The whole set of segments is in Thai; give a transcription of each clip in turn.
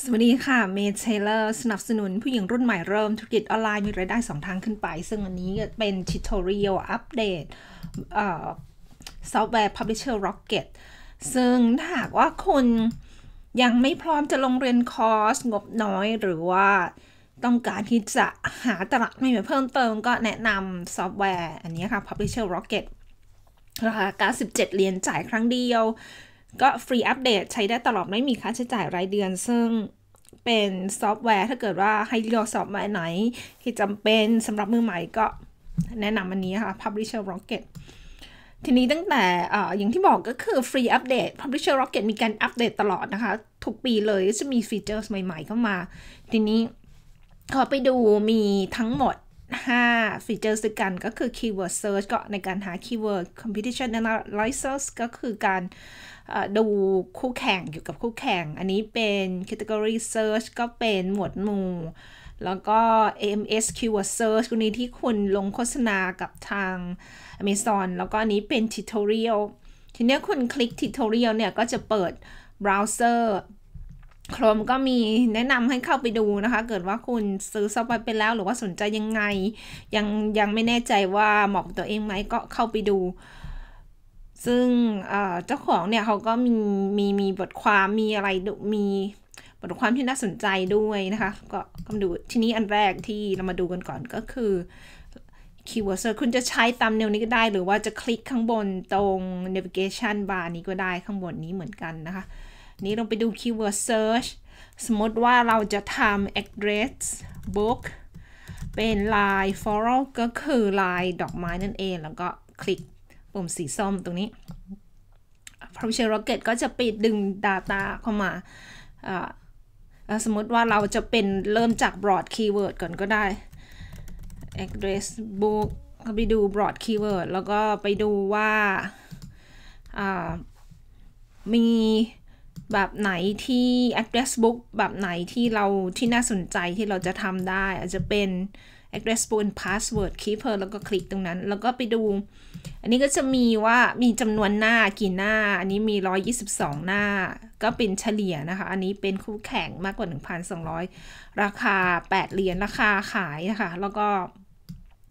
สวัสดีค่ะเมเทเลอร์สนับสนุน ผู้หญิงรุ่นใหม่เริ่มธุรกิจออนไลน์มีรายได้ 2 ทางขึ้นไป ซึ่งวันนี้เป็นทิทอรียลอัปเดตซอฟต์แวร์พับลิเชอร์ร็อกเก็ตซึ่งถ้าหากว่าคุณยังไม่พร้อมจะลงเรียนคอร์ส งบน้อยหรือว่าต้องการที่จะหาตลาดใหม่เพิ่มเติมก็แนะนำซอฟต์แวร์อันนี้ค่ะ Publisher Rocket ราคา97เหรียญจ่ายครั้งเดียวก็ฟรีอัปเดตใช้ได้ตลอดไม่มีค่าใช้จ่ายรายเดือน ซึ่งเป็นซอฟต์แวร์ถ้าเกิดว่าให้เลือกซอฟต์แวร์ไหน ที่จำเป็นสำหรับมือใหม่ก็แนะนำอันนี้ค่ะ Publisher Rocket ทีนี้ตั้งแต่ออย่างที่บอกก็คือฟรีอัปเดต Publisher Rocket มีการอัปเดตตลอดนะคะทุกปีเลยจะมีฟีเจอร์ใหม่ๆเข้ามา ทีนี้ขอไปดูมีทั้งหมด5 ฟีเจอร์ส้วกันก็คือ keyword search ก็ในการหา keyword competition analysis ก็คือการดูคู่แข่ง อยู่กับคู่แข่ง อันนี้เป็น category search ก็เป็นหมวดหมู่ แล้วก็ AMS keyword search ตรงนี้ที่คุณลงโฆษณากับทาง Amazon แล้วก็อันนี้เป็น tutorial ทีนี้คุณคลิก tutorial เนี่ย ก็จะเปิด browser โครมก็มีแนะนำให้เข้าไปดูนะคะ เกิดว่าคุณซื้อซอฟต์แวร์ไปแล้วหรือว่าสนใจยังไง ยังยังไม่แน่ใจว่าเหมาะกับตัวเองไหมก็เข้าไปดู ซึ่งเจ้าของเนี่ยเขาก็มีมีมีบทความมีอะไรมีบทความที่น่าสนใจด้วยนะคะ ก็ก็ดูทีนี้อันแรกที่เรามาดูกันก่อนก็คือคีย์เวิร์ดเซอร์คุณจะใช้ตามแนวนี้ก็ได้หรือว่าจะคลิกข้างบนตรง navigation bar นี้ก็ได้ข้างบนนี้เหมือนกันนะคะนี้เราไปดูคีย์เวิร์ด search สมมติว่าเราจะทำ address book เป็น line floral ก็คือ line ดอกไม้นั่นเอง แล้วก็คลิกปุ่มสีส้มตรงนี้ p r o l i h e r Rocket ก็จะไปดึง Data เข้ามา สมมติว่าเราจะเป็นเริ่มจาก broad keyword ก่อนก็ได้ address book ก็ไปดู broad keyword แล้วก็ไปดูว่ามีแบบไหนที่ address book แบบไหนที่เราที่น่าสนใจที่เราจะทำได้ อาจจะเป็น address book and password keeper แล้วก็คลิกตรงนั้น แล้วก็ไปดูอันนี้ก็จะมีว่ามีจำนวนหน้ากี่หน้าอันนี้มี 122 หน้า ก็เป็นเฉลี่ยนะคะ อันนี้เป็นคู่แข่งมากกว่า 1,200 ราคา 8 เหรียญราคาขายนะคะ แล้วก็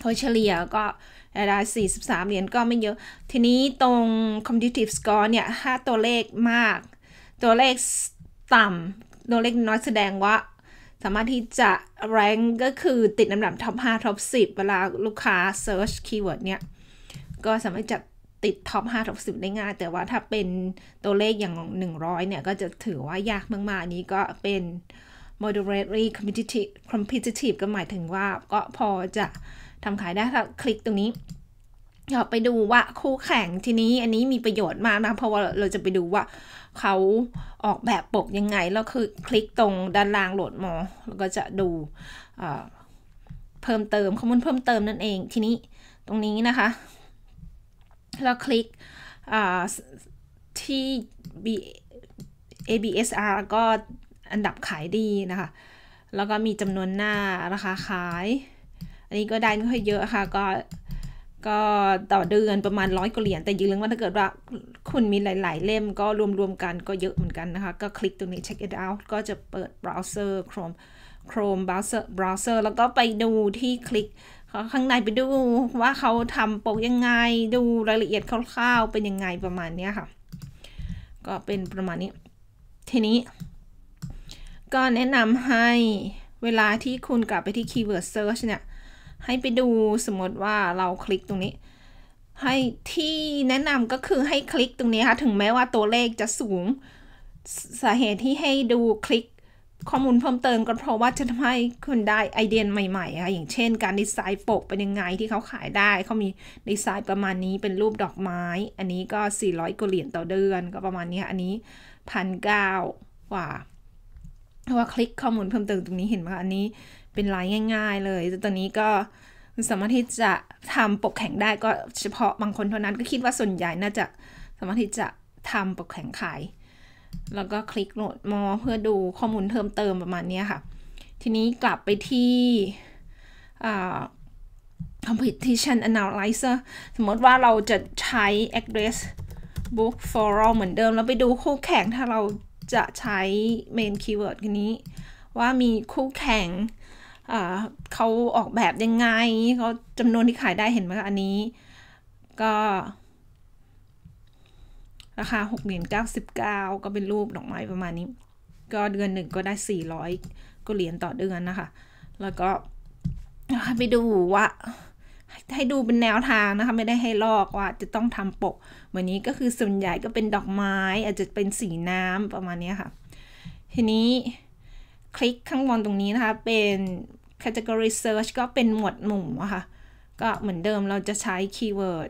โดยเฉลี่ยก็ได้43 เหรียญก็ไม่เยอะ ทีนี้ตรง competitive score เนี่ย 5 ตัวเลขมากตัวเลขต่ำตัวเลขน้อยแสดงว่า สามารถที่จะแรงก็คือติดลำดับท็อป 5 ท็อป 10 เวลาลูกค้าเซิร์ชคีย์เวิร์ดเนี่ยก็สามารถจะติดท็อป 5 ท็อป 10 ได้ง่าย แต่ว่าถ้าเป็นตัวเลขอย่าง 100 เนี่ย ก็จะถือว่า ยากมากๆนี้ก็เป็น moderately competitive competitive ก็หมายถึงว่า ก็พอจะทำขายได้ถ้าคลิกตรงนี้เราไปดูว่าคู่แข่งทีนี้อันนี้มีประโยชน์มากนะเพราะว่าเราจะไปดูว่าเขาออกแบบปกยังไงแล้วคือคลิกตรงด้านล่างโหลดมอแล้วก็จะดูเพิ่มเติมข้อมูลเพิ่มเติมนั่นเองทีนี้ตรงนี้นะคะเราคลิกที่ ABSR ก็อันดับขายดีนะคะ แล้วก็มีจำนวนหน้าราคาขาย อันนี้ก็ได้ไม่่คอยเยอะค่ะก็ก็ต่อเดือนประมาณร้อยกว่าเหรียญแต่ยืนเรื่องว่าถ้าเกิดว่าคุณมีหลายๆเล่มก็รวมๆกันก็เยอะเหมือนกันนะคะ ก็คลิกตรงนี้ check it out ก็จะเปิดเบราว์เซอร์ Chrome Chrome browser browser แล้วก็ไปดูที่คลิกข้างในไปดูว่าเขาทำปกยังไงดูรายละเอียดคร่าวๆเป็นยังไงประมาณนี้ค่ะ ก็เป็นประมาณนี้ ทีนี้ ก็แนะนำให้เวลาที่คุณกลับไปที่ keyword search เนี่ยให้ไปดูสมมติว่าเราคลิกตรงนี้ ให้ที่แนะนำก็คือให้คลิกตรงนี้ค่ะ ถึงแม้ว่าตัวเลขจะสูง สาเหตุที่ให้ดูคลิกข้อมูลเพิ่มเติม ก็เพราะว่าจะทำให้คุณได้ไอเดียใหม่ๆค่ะอย่างเช่นการดีไซน์ปกเป็นยังไงที่เขาขายได้ เขามีดีไซน์ประมาณนี้เป็นรูปดอกไม้ อันนี้ก็ 400กว่าเหรียญต่อเดือนก็ประมาณนี้ค่ะอันนี้พันเก้ากว่าว่าคลิกข้อมูลเพิ่มเติมตรงนี้เห็นไหมคะอันนี้เป็นลายง่ายๆเลยตอนนี้ก็สามารถที่จะทำปกแข่งได้ก็เฉพาะบางคนเท่านั้นก็คิดว่าส่วนใหญ่น่าจะสามารถที่จะทำปกแข่งขาย แล้วก็คลิกโหลดมอเพื่อดูข้อมูลเพิ่มเติมประมาณนี้ค่ะ ทีนี้กลับไปที่ competition analyzer สมมติว่าเราจะใช้ address book f o r all เหมือนเดิมแล้วไปดูคู่แข่งถ้าเราจะใช้ main keyword นี้ว่ามีคู่แข่งเขาออกแบบยังไงเขาจำนวนที่ขายได้เห็นไหมคะอันนี้ ก็ราคา6เหรียญ99ก็เป็นรูปดอกไม้ประมาณนี้ ก็เดือนหนึ่งก็ได้400ก็เหรียญต่อเดือนนะคะ แล้วก็ไปดูว่าให้ดูเป็นแนวทางนะคะ ไม่ได้ให้ลอกว่า จะต้องทำปกเหมือนนี้ก็คือส่วนใหญ่ก็เป็นดอกไม้ อาจจะเป็นสีน้ำประมาณนี้ค่ะ ทีนี้คลิกข้างบนตรงนี้นะคะ เป็น category search ก็เป็นหมวดหมู่อะคะ่ะ ก็เหมือนเดิมเราจะใช้คีย์เวิร์ด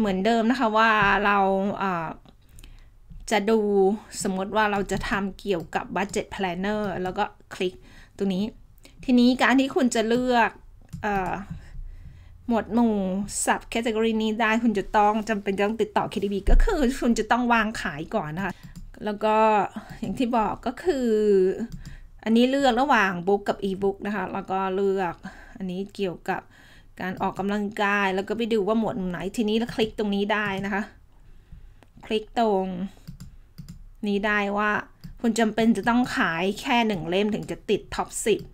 เหมือนเดิมนะคะว่าเราจะดูสมมติว่าเราจะทำเกี่ยวกับ budget planner แล้วก็คลิกตรงนี้ ทีนี้การที่คุณจะเลือกอหมวดหมู่ sub category นี้ได้คุณจะต้องจำเป็นต้องติดต่อ KDB ก็คือคุณจะต้องวางขายก่อนนะคะแล้วก็อย่างที่บอกก็คือ อันนี้เลือกระหว่างบุ๊กกับอีบุ๊กนะคะ แล้วก็เลือกอันนี้เกี่ยวกับการออกกำลังกาย แล้วก็ไปดูว่าหมวดไหนทีนี้แล้วคลิกตรงนี้ได้นะคะ คลิกตรงนี้ได้ว่า คุณจำเป็นจะต้องขายแค่หนึ่งเล่มถึงจะติดท็อป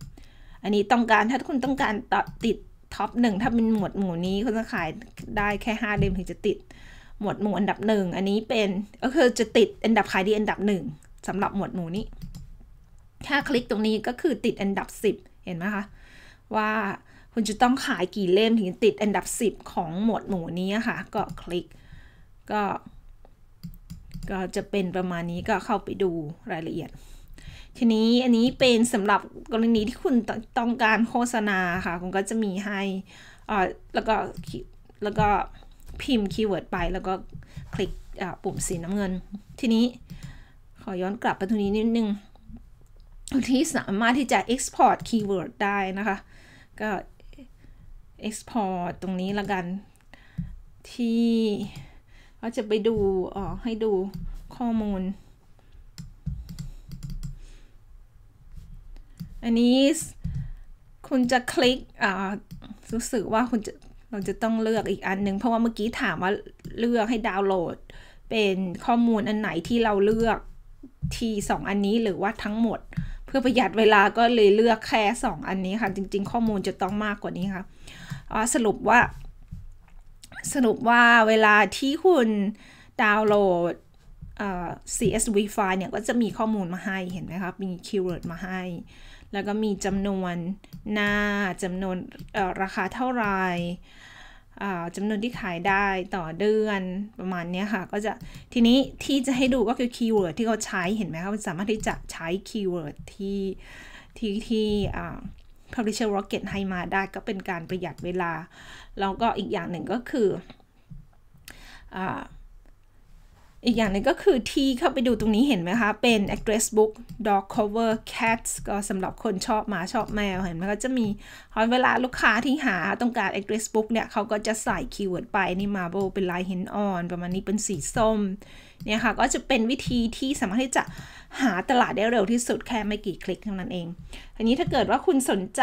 10 อันนี้ต้องการถ้าคุณต้องการติดท็อปหนึ่งถ้าเป็นหมวดหมู่นี้คุณจะขายได้แค่ 5 เล่มถึงจะติดหมวดหมู่อันดับหนึ่งอันนี้เป็นก็คือจะติดอันดับขายดีอันดับหนึ่งสำหรับหมวดหมู่นี้ ถ้าคลิกตรงนี้ก็คือติดอันดับ 10 เห็นไหมคะว่าคุณจะต้องขายกี่เล่มถึงติดอันดับ10 ของหมวดหมู่นี้ค่ะก็คลิกก็ก็จะเป็นประมาณนี้ก็เข้าไปดูรายละเอียดทีนี้อันนี้เป็นสำหรับกรณีที่คุณต้องการโฆษณาค่ะคุณก็จะมีให้อ่าแล้วก็แล้วก็พิมพ์คีย์เวิร์ดไปแล้วก็คลิกปุ่มสีน้ำเงินทีนี้ ขอย้อนกลับไปตรงนี้นิดนึง ที่สามารถที่จะ export ์เวิร์ดได้นะคะ ก็ export ตรงนี้ละกันที่ก็จะไปดูอ๋อให้ดูข้อมูลอันนี้ คุณจะคลิกอ่ารู้สึกว่าคุณจะเราจะต้องเลือกอีกอันหนึ่งเพราะว่าเมื่อกี้ถามว่าเลือกให้ดาวน์โหลด เป็นข้อมูลอันไหนที่เราเลือกทีสองอันนี้หรือว่าทั้งหมด เพื่อประหยัดเวลาก็เลยเลือกแค่สองอันนี้ค่ะจริง ๆ ข้อมูลจะต้องมากกว่านี้ค่ะสรุปว่า สรุปว่าเวลาที่คุณดาวน์โหลด CSV ไฟล์เนี่ยก็จะมีข้อมูลมาให้เห็นไหมครับมีคีย์เวิร์ดมาให้แล้วก็มีจำนวนหน้าจำนวนราคาเท่าไหร่จำนวนที่ขายได้ต่อเดือนประมาณนี้ค่ะ ก็จะทีนี้ที่จะให้ดูก็คือคีย์เวิร์ดที่เขาใช้เห็นไหมคะสามารถที่จะใช้คีย์เวิร์ดที่ที่ที่ Publisher Rocket ให้มาได้ก็เป็นการประหยัดเวลา แล้วก็อีกอย่างหนึ่งก็คือออีกอย่างหนึ่งก็คือทีเข้าไปดูตรงนี้เห็นไหมคะ เป็น address book dog cover cats ก็สำหรับคนชอบหมาชอบแมวเห็นไหมก็จะมีอเวลาลูกค้าที่หาต้องการ address book เนี่ย เขาก็จะใส่คีย์เวิร์ดไปนี่ marble เป็นลายเห็นอ่อน ประมาณนี้เป็นสีส้ม เนี่ยค่ะก็จะเป็นวิธีที่สามารถที่จะหาตลาดได้เร็วที่สุดแค่ไม่กี่คลิกเท่านั้นเอง อันนี้ถ้าเกิดว่าคุณสนใจ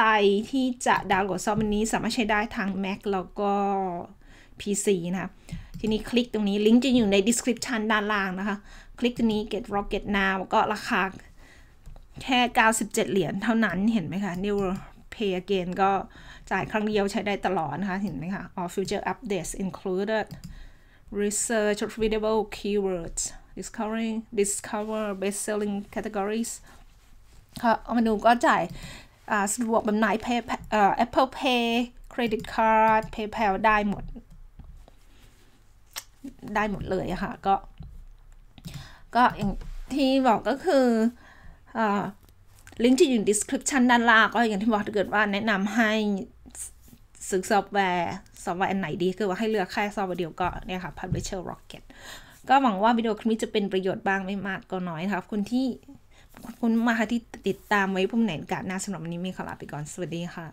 ที่จะดาวน์โหลดซอฟต์แวร์นี้สามารถใช้ได้ทาง Mac แล้วก็ PC นะคะทีนี้คลิกตรงนี้ ลิงก์จะอยู่ใน description ด้านล่างนะคะ คลิกตรงนี้ get rocket now ก็ราคาแค่ 97 เหรียญเท่านั้นเห็นไหมคะ new pay again ก็จ่ายครั้งเดียวใช้ได้ตลอดนะคะ เห็นไหมคะ all future updates included research readable keywords d i s c o v e r i n g discover best selling categories ค่ะเอามาดูก็จ่ายสะดวกแบบไหน Apple Pay Credit Card PayPal ได้หมดได้หมดเลยค่ะก็ก็อย่างที่บอกก็คืออลิงก์ที่อยู่ใน description ด้านล่างก็อย่างที่บอกถ้าเกิดว่าแนะนำให้ซื้อซอฟต์แวร์ ซอฟต์แวร์อันไหนดี คือว่าให้เลือกแค่ซอฟต์แวร์เดียวก็เนี่ยค่ะ Publisher Rocket ก็หวังว่าวิดีโอคลิปนี้จะเป็นประโยชน์บ้างไม่มากก็น้อยนะครับคนที่คุณมาค่ะที่ติดตามไว้พรุ่งไหนกาดนะสำหรับวันนี้มีขอลาไปก่อนสวัสดีค่ะ